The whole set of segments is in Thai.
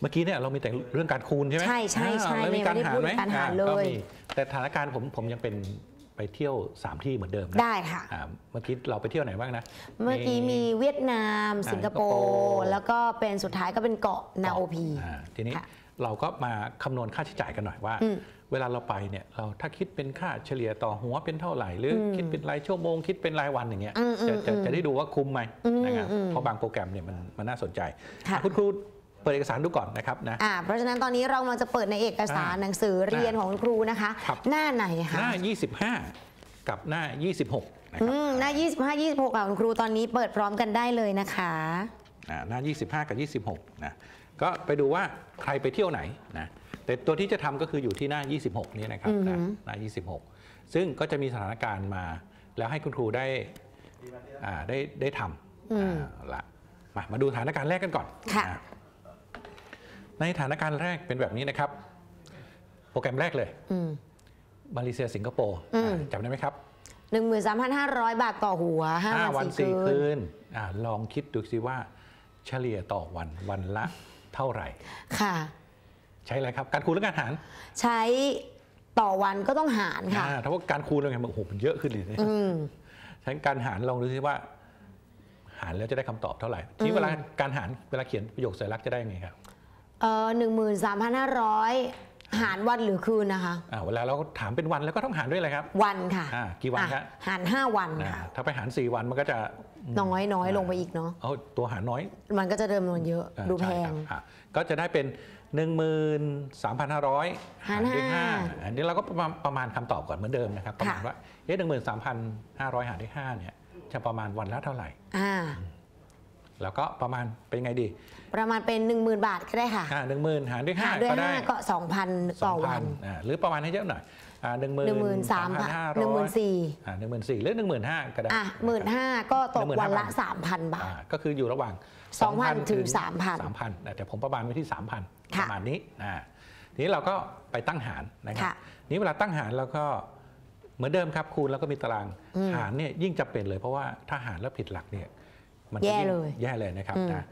เมื่อกี้เนี่ยเรามีแต่เรื่องการคูณ ใช่ไหมใช่ใช่ใช่ไม่มีการหารไหมการหารเลยแต่สถานการณ์ผมผมยังเป็นไปเที่ยว3ที่เหมือนเดิมได้ค่ะเมื่อกี้เราไปเที่ยวไหนบ้างนะ เมื่อกี้มีเวียดนาม สิงคโปร์แล้วก็เป็นสุดท้ายก็เป็นเกาะนาโอพีทีนี้เราก็มาคำนวณค่าใช้จ่ายกันหน่อยว่า เวลาเราไปเนี่ยเราถ้าคิดเป็นค่าเฉลี่ยต่อหัวเป็นเท่าไหร่หรือ คิดเป็นรายชั่วโมงคิดเป็นรายวันอย่างเงี้ยจะจะได้ดูว่าคุ้มไหมนะครับเพราะบางโปรแกรมเนี่ยมันมันน่าสนใจคุณครูิดเอกสารดูก่อนนะครับนะอ่าเพราะฉะนั้นตอนนี้เรากำลังจะเปิดในเอกสารหนังสือเรียนของครูนะคะ หน้าไหนคะหน้า 25 กับหน้า 26นะคหน้า 25 26ค่ะคุณครูตอนนี้เปิดพร้อมกันได้เลยนะคะหน้า 25 กับ 26นะก็ไปดูว่าใครไปเที่ยวไหนนะแต่ตัวที่จะทำก็คืออยู่ที่หน้า 26นี้นะครับหน้า26 ซึ่งก็จะมีสถานการณ์มาแล้วให้คุณครูได้ได้ได้ทำละมามาดูสถานการณ์แรกกันก่อนค่ะในฐานการณ์แรกเป็นแบบนี้นะครับ โปรแกรมแรกเลยมาเลเซียสิงคโปร์จำได้ไหมครับหนึ่งหมื่นสามพันห้าร้อยบาทต่อหัวห้าวันสี่คืนลองคิดดูสิว่าเฉลี่ยต่อวัน วันละเท่าไหร่ ค่ะใช้อะไรครับ การคูณและการหารใช้ต่อวันก็ต้องหารค่ะถ้าว่าการคูณแล้วไงมันโอ้โหมันเยอะขึ้นเลยนะ้การหารลองดูสิว่า หารแล้วจะได้คำตอบเท่าไหร่ทีเวลาการหารเวลาเขียนประโยคสัรักจะได้ไงครับเออหนึ่งหมื่นสามพันห้าร้อยหารวันหรือคืนนะคะอ่าเวลาเราถามเป็นวันแล้วก็ต้องหารด้วยอะไรครับ วันค่ะอ่ากี่วันครับหารห้าวันค่ะถ้าไปหารสี่วันมันก็จะน้อยน้อยลงไปอีกเนาะเอาตัวหารน้อย มันก็จะเดิมนวนเยอะ ดูแพงก็จะได้เป็น13,500 หารด้วย5อันนี้เราก็ประมาณคำตอบก่อนเหมือนเดิมนะครับประมาณว่าเอ๊ะหนึ่งหมื่นสามพันห้าร้อยหารด้วย5เนี่ย จะประมาณวันละเท่าไหร่อ่าแล้วก็ประมาณเป็นไงดี ประมาณเป็น 10,000 บาทก็ได้ค่ะหนึ่งหมื่นหารด้วยห้าหารด้วยก็ได้ห้าก็สองพันต่อวันหรือประมาณให้เยอะหน่อยหนึ่งหมื่นสามพันห้าร้อยหนึ่งหมื่นสี่หนึ่งหมื่นสี่หรือหนึ่งหมื่นห้าก็ได้่หมื่นห้าก็ตกวันละสามพันบาทก็คืออยู่ระหว่างสองพันถึงสามพันสามพันแต่ผมประมาณไว้ที่สามพันประมาณนี้นะทีนี้เราก็ไปตั้งหารนะครับนี้เวลาตั้งหารเราก็ เหมือนเดิมครับคูณแล้วก็มีตารางหารเนี่ยยิ่งจะเป็นเลยเพราะว่าถ้าหารแล้วผิดหลักเนี่ยมันแย่เลยแย่เลยนะครับนะ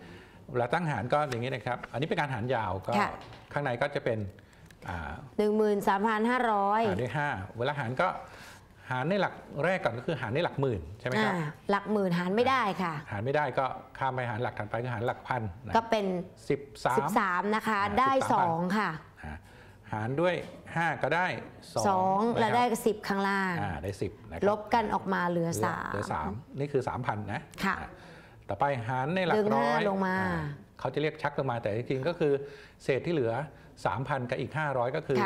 เวลาตั้งหารก็อย่างนี้นะครับ อันนี้เป็นการหารยาวก็ ข้างในก็จะเป็นหนึ่งหมื่นสามพันห้าร้อยหารด้วยห้าเวลาหารก็หารในหลักแรกก่อนก็คือหารในหลักหมื่นใช่ไหมครับหลักหมื่นหารไม่ได้ค่ะ หารไม่ได้ก็ข้ามไปหารหลักถัดไปก็หารหลักพันก็เป็นสิบสามนะคะได้สองค่ะหารด้วย 5 ก็ได้2แล้วได้สิ10 ข้างล่างได้10ลบกันออกมาเหลือ3เหลือ3นี่คือ3,000นะค่ะต่อไปหารในหลักร้อยลงมา เขาจะเรียกชักลงมา แต่จริงก็คือ เศษที่เหลือ 3,000 กับอีก 500 ก็คือ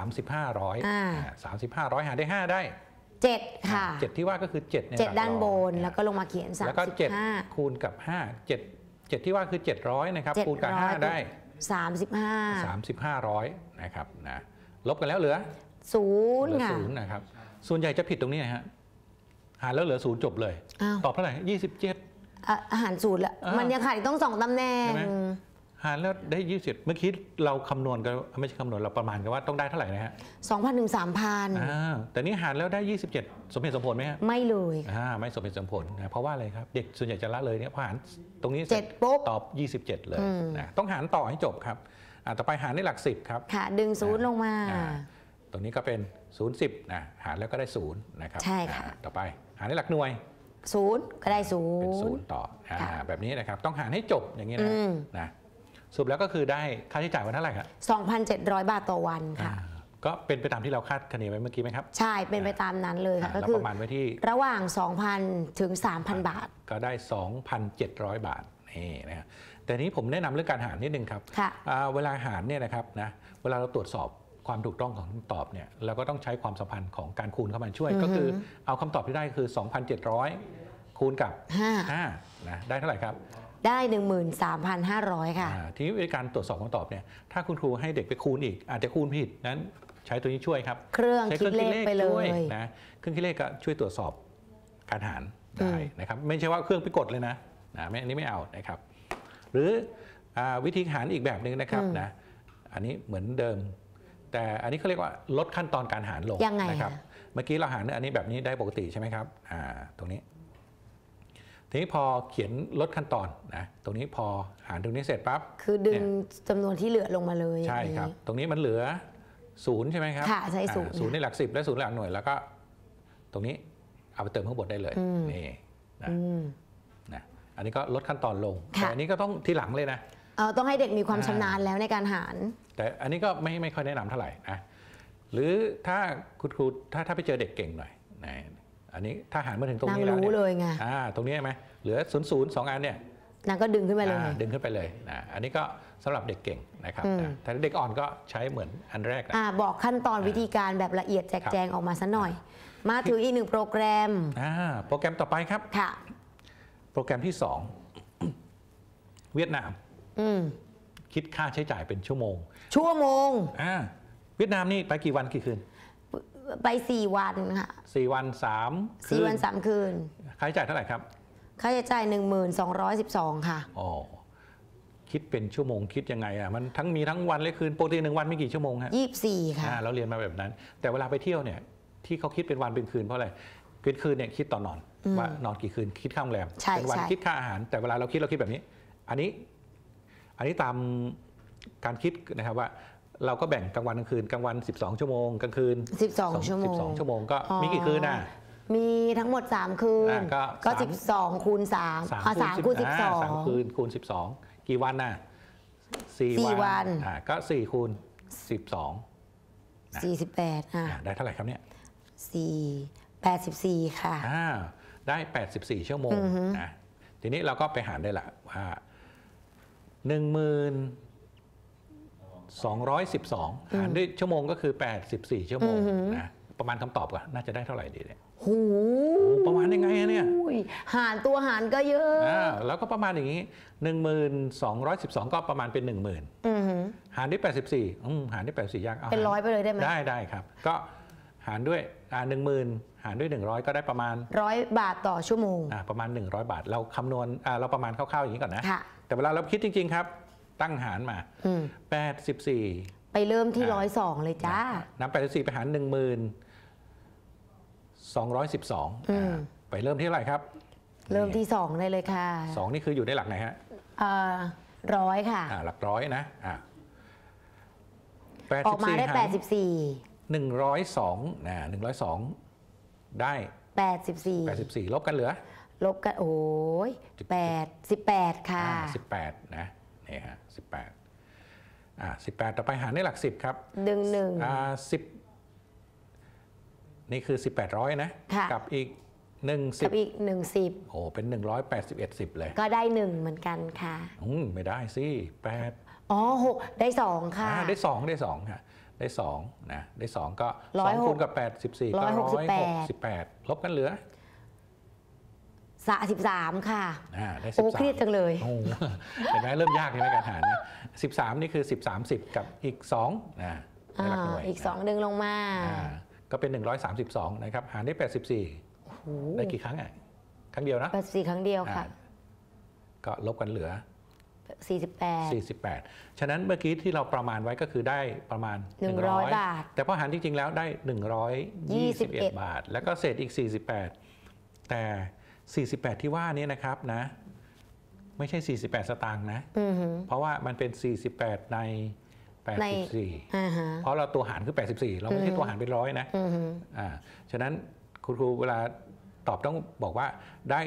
35ร้อย35ร้อยหารได้ 5 ได้7 ค่ะ7 ที่ว่าก็คือ7เนี่ย7ด้านบน แล้วก็ลงมาเขียน35แล้วก็ 7 คูณกับ 5 7 7ที่ว่าคือ 700 นะครับ คูณกับ 5 ได้35 35ร้อยนะครับนะลบกันแล้วเหลือศูนย์ค่ะศูนย์นะครับส่วนใหญ่จะผิดตรงนี้ฮะหารแล้วเหลือศูนย์จบเลยตอบเท่าไหร่ยี่สิบเจ็ดอาหารสูตรละมันยังขาดต้องสองตำแหน่งหารแล้วได้ยี่สิบเมื่อกี้เราคำนวณกันไม่ใช่คำนวณเราประมาณกันว่าต้องได้เท่าไหร่นะฮะสองพันถึงสามพันแต่นี่หารแล้วได้ยี่สิบเจ็ดสมเหตุสมผลไหมฮะไม่เลยอ่าไม่สมเหตุสมผลนะเพราะว่าอะไรครับเด็กส่วนใหญ่จะละเลยเนี่ยพอหารตรงนี้เจ็ดปุ๊บตอบยี่สิบเจ็ดเลยนะต้องหารต่อให้จบครับอ่าต่อไปหารในหลักสิบครับค่ะดึงศูนย์ลงมาตรงนี้ก็เป็นศูนย์สิบนะหารแล้วก็ได้ศูนย์นะครับใช่ค่ะต่อไปหารในหลักหน่วยศูนย์ก็ได้ศูนย์เป็นศูนย์ต่อแบบนี้นะครับ ต้องหารให้จบอย่างนี้นะนะสุดแล้วก็คือได้ค่าใช้จ่ายวันเท่าไหร่ครับ2,700 บาทต่อวันค่ะก็เป็นไปตามที่เราคาดคะเนไว้เมื่อกี้ไหมครับใช่เป็นไปตามนั้นเลยค่ะก็คือประมาณไว้ที่ระหว่าง 2,000ถึง3,000 บาท ก็ได้ 2,700 บาทนี่นะแต่นี้ผมแนะนำเรื่องการหารนิดนึงครับเวลาหารเนี่ยนะครับนะเวลาเราตรวจสอบความถูกต้องของคำตอบเนี่ยเราก็ต้องใช้ความสัมพันธ์ของการคูณเข้ามาช่วย ก็คือเอาคำตอบที่ได้คือ 2,700 คูณกับ5นะได้เท่าไหร่ครับ ได้ 13,500 ค่ะทีนี้การตรวจสอบคำตอบเนี่ยถ้าคุณครูให้เด็กไปคูณอีก อาจจะคูณผิดนั้นใช้ตัวนี้ช่วยครับ เครื่องคิดเลขไปเลยนะเครื่องคิดเลขก็ช่วยตรวจสอบการหารได้นะครับ ไม่ใช่ว่าเครื่องไปกดเลยนะนะไม่อันนี้ไม่เอานะครับหรืออวิธีหารอีกแบบหนึ่งนะครับนะอันนี้เหมือนเดิมแต่อันนี้เขาเรียกว่าลดขั้นตอนการหารลงยังไงนะครับ เมื่อกี้เราหารเนี่ยอันนี้แบบนี้ได้ปกติใช่ไหมครับอ่า ตรงนี้ ทีนี้พอเขียนลดขั้นตอนนะตรงนี้พอหารตรงนี้เสร็จปั๊บคือดึงจำนวนที่เหลือลงมาเลยใช่ครับ ตรงนี้มันเหลือศูนย์ใช่ไหมครับค่ะใช่ศูนย์ศูนย์ในหลักสิบและศูนย์หลักหน่วยแล้วก็ ตรงนี้เอาไปเติมข้างบนได้เลยนี่นะนะอันนี้ก็ลดขั้นตอนลงแต่อันนี้ก็ต้องทีหลังเลยนะต้องให้เด็กมีความชำนาญแล้วในการหารแต่อันนี้ก็ไม่ไม่ค่อยแนะนำเท่าไหร่นะหรือถ้าคุณครูถ้าถ้าไปเจอเด็กเก่งหน่อยนะอันนี้ถ้าหารมาถึงตรงนี้แล้วเนี่ยเลยไงอ่าตรงนี้ไหมเหลือศูนย์ศูนย์สองอันเนี่ยนางก็ดึงขึ้นไปเลยดึงขึ้นไปเลยนะอันนี้ก็สำหรับเด็กเก่งนะครับ แต่เด็กอ่อนก็ใช้เหมือนอันแรก อ่าบอกขั้นตอนวิธีการแบบละเอียดแจกแจงออกมาสัหน่อย มาถึงอีกหนึ่งโปรแกรมอ่าโปรแกรมต่อไปครับค่ะ โปรแกรมที่สองเวียดนามคิดค่าใช้จ่ายเป็นชั่วโมง ชั่วโมง อ่า เวียดนามนี่ไปกี่วันกี่คืน ไปสี่วันค่ะ สี่วันสามคืสี่วันสามคืนค่าใช้จ่ายเท่าไหร่ครับ ค่าใช้จ่ายหหนนึ่่งงมืสสออร้ยิบสองค่ะ อ๋อ คิดเป็นชั่วโมงคิดยังไงอ่ะ มันทั้งมีทั้งวันและคืนปกติหนึ่งวันมีกี่ชั่วโมงฮะยี่สค่ะ อ่าเราเรียนมาแบบนั้น แต่เวลาไปเที่ยวเนี่ย ที่เขาคิดเป็นวันเป็นคืนเพราะอะไรคืนคืนเนี่ยคิดต่อนนอน ว่านอนกี่คืนคิดค่าโรงแรม เป็นวันคิดค่าอาหาร แต่เวลาเราคิดเราคิดแบบนี้ อันนี้อันนี้ตามการคิดนะครับว่า เราก็แบ่งกลางวันกลางคืนกลางวัน 12 ชั่วโมงกลางคืน12ชั่วโมง12 ชั่วโมง ก็มีกี่คืนน่ะมีทั้งหมด 3 คืนก็12คูณ3อ่ะ3คูณ12 3 คืนคูณ 12 กี่วันน่ะ4วันอ่ะก็4คูณ12 48อ่ะได้เท่าไหร่ครับเนี่ย4 84 ค่ะอ่าได้ 84 ชั่วโมงนะทีนี้เราก็ไปหารได้ละว่าหบสองหารด้วยชั่วโมงก็คือแปดสสิบี่ชั่วโมงนะ ประมาณคำตอบก่อนน่าจะได้เท่าไหร่ดีเนี่ยหูประมาณยังไงเนี่ยหารตัวหารก็เยอะอ่าแล้วก็ประมาณอย่างนี้หนนึ่งงมืสสออร้ยิบสองก็ประมาณเป็นหนึ่งหารด้วยแปดสสิบี่หารด้วยแปดสิยากเอาเป็นร้อยไปเลยได้ไหม ได้ได้ครับ ก็หารด้วยหนึ่งหมื่นหารด้วย100ก็ได้ประมาณ100 บาทต่อชั่วโมงประมาณ 100 บาทเราคำนวณเราประมาณคร่าวๆอย่างนี้ก่อนนะะแต่เวลาเราคิดจริงๆ ครับ ตั้งหารมา84ไปเริ่มที่102เลยจ้านับ84ไปหาร1สิบ212ไปเริ่ม ที่อะไรครับ เริ่มที่2ได้เลยค่ะ2นี่คืออยู่ในหลักไหนฮะร้อยค่ะหลักร้อยนะออกมาได้84หนึ่งร้อย102นะสองได้แแปปดดสสสิิบี่บสี่ลบกันเหลือ ลบกันโอ้ยแปดสิบแปดค่ะสิบแปดนะนี่ฮะสิบแ18อ่าปดต่อไปหาในหลักสิบครับหนึ่งหนึ่งอ่าสิบนี่คือสิบแปดร้อยนะ กับอีกหนึ่งสิบกับอีกหนึ่งสิบโอ้เป็นหนึ่งร้อยแปดสิบเอ็ดสิบเลย ก็ได้หนึ่งเหมือนกันค่ะอืมไม่ได้สิแปดอ๋อหกได้สองค่ะได้สองได้สองค่ะได้2นะ ได้ 2 ก็2คูณกับ84ก็168ลบกันเหลือสะสิบสามค่ะได้สิบสามโอ้เครียดจังเลยเห็นไหมเริ่มยากใช่ไหมการหารนะสิบสามนี่คือสิบสามสิบกับอีกสองนะอีกสองดึงลงมาก็เป็นหนึ่งร้อยสามสิบสองนะครับ หารได้แปดสิบสี่ได้กี่ครั้งอ่ะครั้งเดียวนะแปดสี่ครั้งเดียวค่ะก็ลบกันเหลือ48 48 ฉะนั้นเมื่อกี้ที่เราประมาณไว้ก็คือได้ประมาณ 100บาท แต่พอหารจริงๆแล้วได้ 121 บาท แล้วก็เศษอีก 48 แต่ 48 ที่ว่านี้นะครับนะไม่ใช่ 48 สตางค์นะเพราะว่ามันเป็น 48 ใน 84เพราะเราตัวหารคือ 84 เราไม่ใช่ตัวหารเป็นร้อยนะอ่าฉะนั้นคุณครูเวลาตอบต้องบอกว่าได้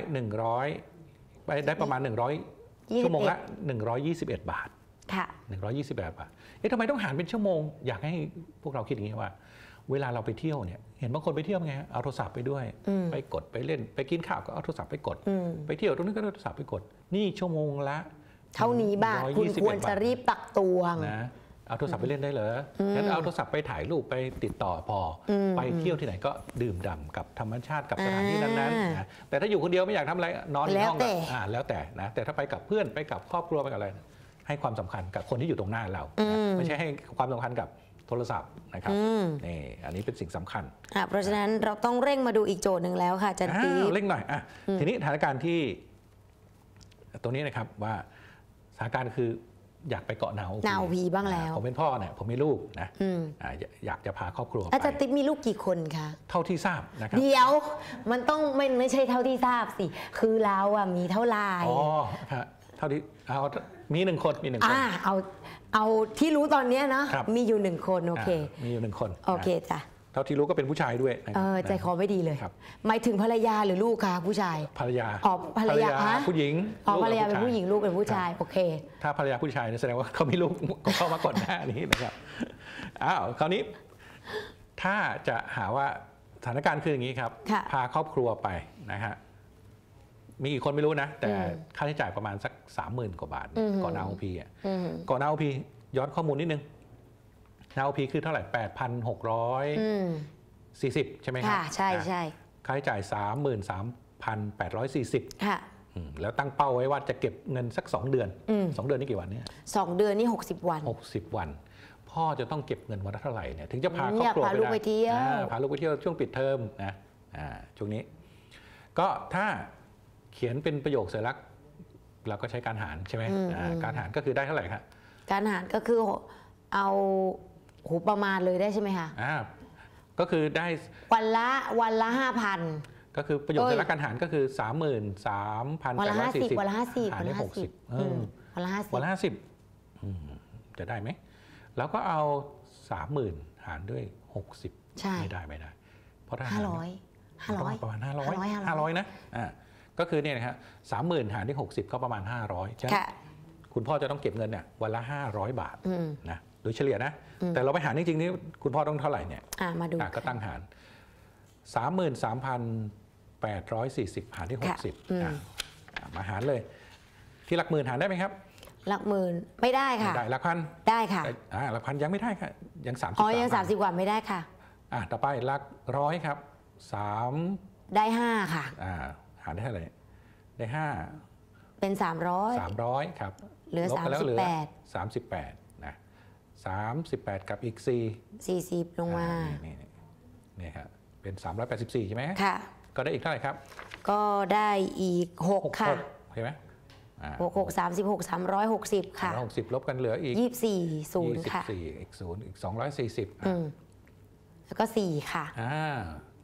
100ได้ประมาณ100ชั่วโมงละ121 บาท ค่ะ 120บาท เอ๊ะทำไมต้องหารเป็นชั่วโมง อยากให้พวกเราคิดอย่างนี้ว่า เวลาเราไปเที่ยวเนี่ย เห็นบางคนไปเที่ยวไง เอาโทรศัพท์ไปด้วย ไปกดไปเล่นไปกินข้าวก็เอาโทรศัพท์ไปกด ไปเที่ยวตรงนี้ก็เอาโทรศัพท์ไปกด นี่ชั่วโมงละ เท่านี้บาทคุณควรจะรีบตักตวงนะเอาโทรศัพท์ไปเล่นได้เหรองั้นเอาโทรศัพท์ไปถ่ายรูปไปติดต่อพอ ไปเที่ยวที่ไหนก็ดื่มด่ากับธรรมชาติกับสถานที่นั้นๆนะ แต่ถ้าอยู่คนเดียวไม่อยากทำอะไรนอนในห้องก็อ่าแล้วแต่นะ แต่ถ้าไปกับเพื่อนไปกับครอบครัวไปกับอะไร ให้ความสำคัญกับคนที่อยู่ตรงหน้าเรา ไม่ใช่ให้ความสำคัญกับโทรศัพท์นะครับ นี่อันนี้เป็นสิ่งสำคัญเพราะฉะนั้นเราต้องเร่งมาดูอีกโจทย์หนึ่งแล้ว ค่ะจันทีเร่งหน่อยอ่ะทีนี้สถานการณ์ที่ตรงนี้นะครับว่าสถานการณ์คืออยากไปเกาะนาวนาพีบ้างแล้ว ผมเป็นพ่อเนี่ยผมมีลูกนะอยากจะพาครอบครัวไป อาจารย์ติ๊บมีลูกกี่คนคะ เท่าที่ทราบนะครับ เดี๋ยวมันต้องไม่ไม่ใช่เท่าที่ทราบสิ คือเราอะมีเท่าไหร่อ๋อเท่าที่เอามีหนึ่งคนมีหนึ่งคนอ่าเอาเอาที่รู้ตอนนี้นะ มีอยู่หนึ่งคนโอเค มีอยู่หนึ่งคนโอเคจ้ะท่าที่รู้ก็เป็นผู้ชายด้วยเออใจคอไม่ดีเลยหมายถึงภรรยาหรือลูกคะผู้ชาย ภรรยาอ๋อภรรยาฮะผู้หญิงอ๋อลูกภรรยาเป็นผู้หญิงลูกเป็นผู้ชายโอเคถ้าภรรยาผู้ชาย แสดงว่าเขามีลูกเข้ามาก่อนหน้านี้นะครับอ้าวคราวนี้ ถ้าจะหาว่าสถานการณ์คืออย่างนี้ครับ พาครอบครัวไปนะฮะมีอีกคนไม่รู้นะแต่ค่าใช้จ่ายประมาณสักสามหมื่นกว่าบาทก่อนเอาพีอ่ะก่อนเอาพีย้อนข้อมูลนิดนึงนะโอพีคือเท่าไหร่ 8,640 ใช่ไหมครับ ใช่ใช่ค่าใช้จ่าย 33,840ค่ะแล้วตั้งเป้าไว้ว่าจะเก็บเงินสัก 2 เดือน 2 เดือนนี่กี่วันเนี่ยสเดือนนี่60 วัน 60 วัน พ่อจะต้องเก็บเงินวันละเท่าไหร่เนี่ย ถึงจะพาครอบครัวไปเที่ยวพาลูกไปเที่ยว ช่วงปิดเทอมนะช่วงนี้ ก็ถ้าเขียนเป็นประโยคเสรลักเราก็ใช้การหารใช่ไหมการหารก็คือได้เท่าไหร่ครับการหารก็คือเอาโหประมาณเลยได้ใช่ไหมคะอ่าก็คือได้วันละวันละห้าพันก็คือประโยชน์จากการหารก็คือสสามมหื่นามพันวันละห้าสิบวันละห้าสิบหารได้หกสิบวันละห้าสิบวันละห้าสิบจะได้ไหม แล้วก็เอาสามหมื่นหารด้วยิบใช่ไม่ได้ไม่ได้ เพราะถ้าห้าร้อยห้าร้อยประมาณห้าร้อยห้าร้อยนะอ่าก็คือเนี่ยนะครับสามหมื่นหารด้วยหกสิบก็ประมาณห้าร้อยใช่ไหมคุณพ่อจะต้องเก็บเงินเนี่ยวันละห้าร้อยบาทนะดยเฉลี่ยนะแต่เราไปหารจริงๆนี่คุณพ่อต้องเท่าไหร่เนี่ยมาดูก็ตั้งหาร3 3 8ิบหารที่60มาหารเลย ที่หลักหมื่นหารได้ไหมครับ หลักหมื่นไม่ได้ค่ะได้หลักพันได้ค่ะหลักพันยังไม่ได้ค่ะยังสามสิบอ๋อยังสามสิบกว่าไม่ได้ค่ะอ่ะต่อไปหลักร้อยครับสามได้ห้าค่ะอ่าหารได้เท่าไหร่ได้ห้าเป็นสามร้อยสามร้อยครับเหลือสามสิบแปดสามสิบแปด38 กับอีก 4 40 ลงมานี่นี่นี่ครับเป็น 384 ใช่ไหมค่ะก็ได้อีกเท่าไหร่ครับ ก็ได้อีก 6 ค่ะเห็นไหมหกหกสามสิบหกสามร้อยหกสิบค่ะหกสิบลบกันเหลืออีกยี่สี่ศูนย์ค่ะสี่อีกศูนย์อีกสองร้อยสี่สิบอืมแล้วก็สี่ค่ะอ่า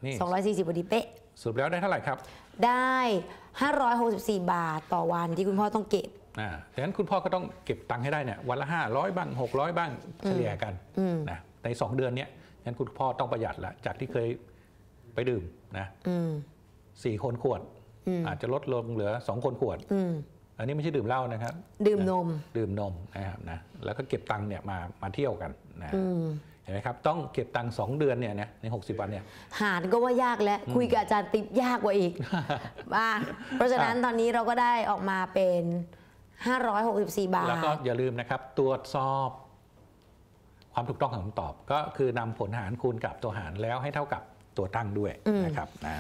นี่สองร้อยสี่สิบพอดีเป๊ะสุดแล้วได้เท่าไหร่ครับได้ห้าร้อยหกสิบสี่บาทต่อวันที่คุณพ่อต้องเก็บนะดังนั้นคุณพ่อก็ต้องเก็บตังค์ให้ได้เนี่ยวันละห้าร้อยบ้างหกร้อยบ้างเฉลี่ยกันนะในสองเดือนเนี้ยงั้นคุณพ่อต้องประหยัดละจากที่เคยไปดื่มนะสี่คนขวดอาจจะลดลงเหลือสองคนขวดอันนี้ไม่ใช่ดื่มเหล้านะครับ ดื่มนมดื่มนมนะครับนะแล้วก็เก็บตังค์เนี่ยมามาเที่ยวกันนะเห็นไหมครับ ต้องเก็บตังค์สองเดือนเนี่ยในหกสิบวันเนี่ย หารก็ว่ายากแล้ว คุยกับอาจารย์ติ๊บยากกว่าอีกเพราะฉะนั้นตอนนี้เราก็ได้ออกมาเป็น564 บาทแล้วก็อย่าลืมนะครับตรวจสอบ ความถูกต้องของคำตอบก็คือนำผลหารคูณกับตัวหารแล้วให้เท่ากับตัวตั้งด้วยนะครับนะ